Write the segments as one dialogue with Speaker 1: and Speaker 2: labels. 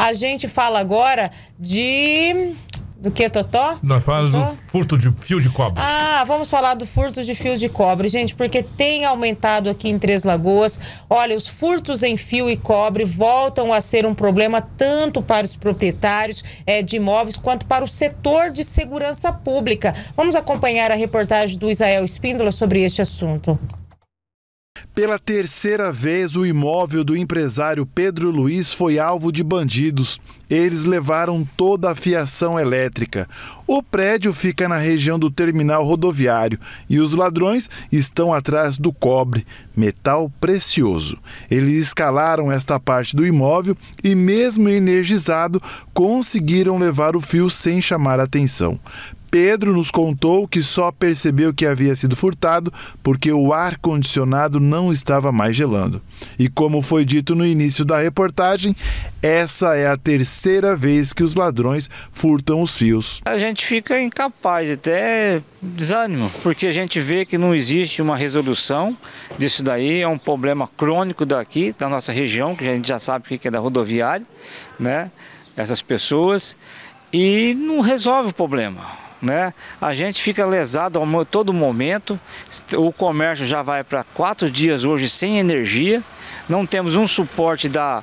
Speaker 1: A gente fala agora de. Do que, Totó?
Speaker 2: Nós falamos do furto de fio de cobre.
Speaker 1: Ah, vamos falar do furto de fio de cobre, gente, porque tem aumentado aqui em Três Lagoas. Olha, os furtos em fio e cobre voltam a ser um problema tanto para os proprietários é, de imóveis quanto para o setor de segurança pública. Vamos acompanhar a reportagem do Israel Espíndola sobre este assunto.
Speaker 3: Pela terceira vez, o imóvel do empresário Pedro Luiz foi alvo de bandidos. Eles levaram toda a fiação elétrica. O prédio fica na região do terminal rodoviário e os ladrões estão atrás do cobre, metal precioso. Eles escalaram esta parte do imóvel e, mesmo energizado, conseguiram levar o fio sem chamar atenção. Pedro nos contou que só percebeu que havia sido furtado porque o ar-condicionado não estava mais gelando. E como foi dito no início da reportagem, essa é a terceira vez que os ladrões furtam os fios.
Speaker 1: A gente fica incapaz, até desânimo, porque a gente vê que não existe uma resolução disso daí, é um problema crônico daqui, da nossa região, que a gente já sabe o que é da rodoviária, né? Essas pessoas, e não resolve o problema né? A gente fica lesado a todo momento. O comércio já vai para quatro dias hoje sem energia. Não temos um suporte da,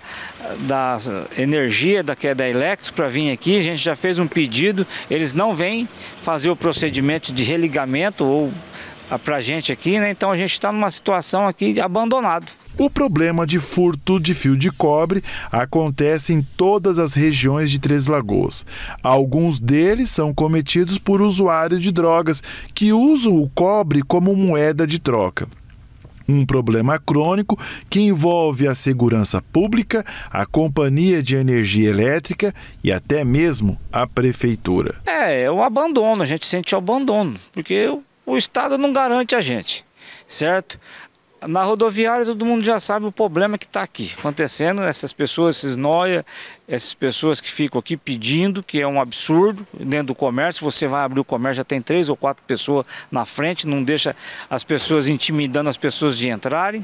Speaker 1: da energia, da, é da Electro, para vir aqui. A gente já fez um pedido. Eles não vêm fazer o procedimento de religamento ou ah, para a gente aqui, né? Então a gente está numa situação aqui abandonado. O problema de furto de fio de cobre acontece em
Speaker 3: todas as regiões de Três Lagoas. Alguns deles são cometidos por usuários de drogas que usam o cobre como moeda de troca um problema crônico que envolve a segurança pública, a companhia de energia elétrica e até mesmo a prefeitura.
Speaker 1: É, é um abandono, a gente sente o abandono, porque o Estado não garante a gente, certo? na rodoviária todo mundo já sabe o problema que está aqui acontecendo, essas pessoas, esses noia, essas pessoas que ficam aqui pedindo, que é um absurdo, dentro do comércio, você vai abrir o comércio, já tem três ou quatro pessoas na frente, não deixa as pessoas intimidando as pessoas de entrarem.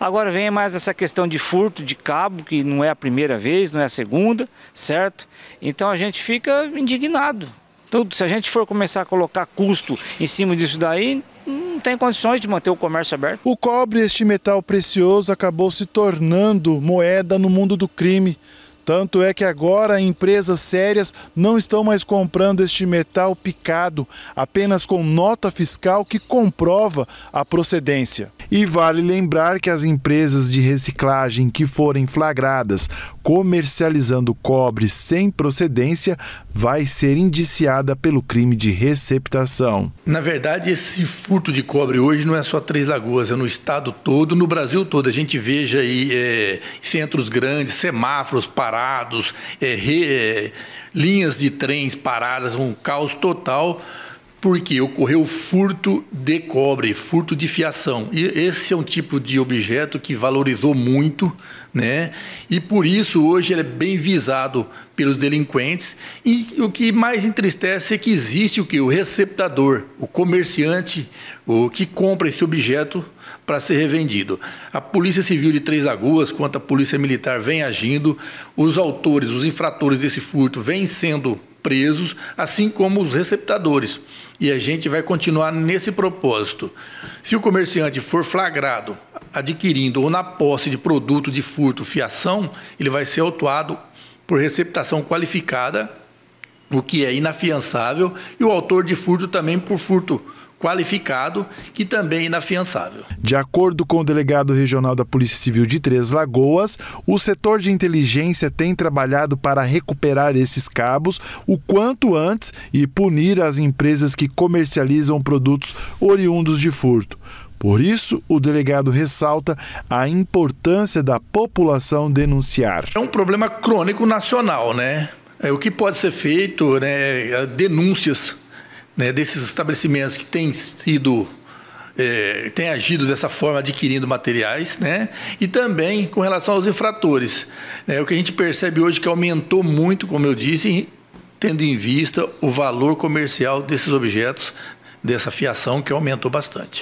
Speaker 1: Agora vem mais essa questão de furto de cabo, que não é a primeira vez, não é a segunda, certo? Então a gente fica indignado. Tudo, se a gente for começar a colocar custo em cima disso daí, não tem condições de manter o comércio aberto. O cobre, este
Speaker 3: metal precioso, acabou se tornando moeda no mundo do crime. Tanto é que agora empresas sérias não estão mais comprando este metal picado, apenas com nota fiscal que comprova a procedência. E vale lembrar que as empresas de reciclagem que forem flagradas comercializando cobre sem procedência vai ser indiciada pelo crime de receptação.
Speaker 2: Na verdade, esse furto de cobre hoje não é só Três Lagoas, é no estado todo, no Brasil todo. A gente veja aí é, centros grandes, semáforos parados, é, re, é, linhas de trens paradas, um caos total porque ocorreu furto de cobre, furto de fiação. E esse é um tipo de objeto que valorizou muito, né? E por isso hoje ele é bem visado pelos delinquentes. E o que mais entristece é que existe o que o receptador, o comerciante, o que compra esse objeto para ser revendido. A Polícia Civil de Três Lagoas, quanto a Polícia Militar, vem agindo. Os autores, os infratores desse furto, vêm sendo presos, assim como os receptadores. E a gente vai continuar nesse propósito. Se o comerciante for flagrado adquirindo ou na posse de produto de furto, fiação, ele vai ser autuado por receptação qualificada, o que é inafiançável, e o autor de furto também por furto qualificado que também inafiançável.
Speaker 3: De acordo com o delegado regional da Polícia Civil de Três Lagoas, o setor de inteligência tem trabalhado para recuperar esses cabos o quanto antes e punir as empresas que comercializam produtos oriundos de furto. Por isso, o delegado ressalta a importância da população denunciar. É um
Speaker 2: problema crônico nacional, né? É, o que pode ser feito, né? Denúncias né, desses estabelecimentos que têm sido é, tem agido dessa forma adquirindo materiais, né? E também com relação aos infratores, né? o que a gente percebe hoje que aumentou muito, como eu disse, tendo em vista o valor comercial desses objetos, dessa fiação que aumentou bastante.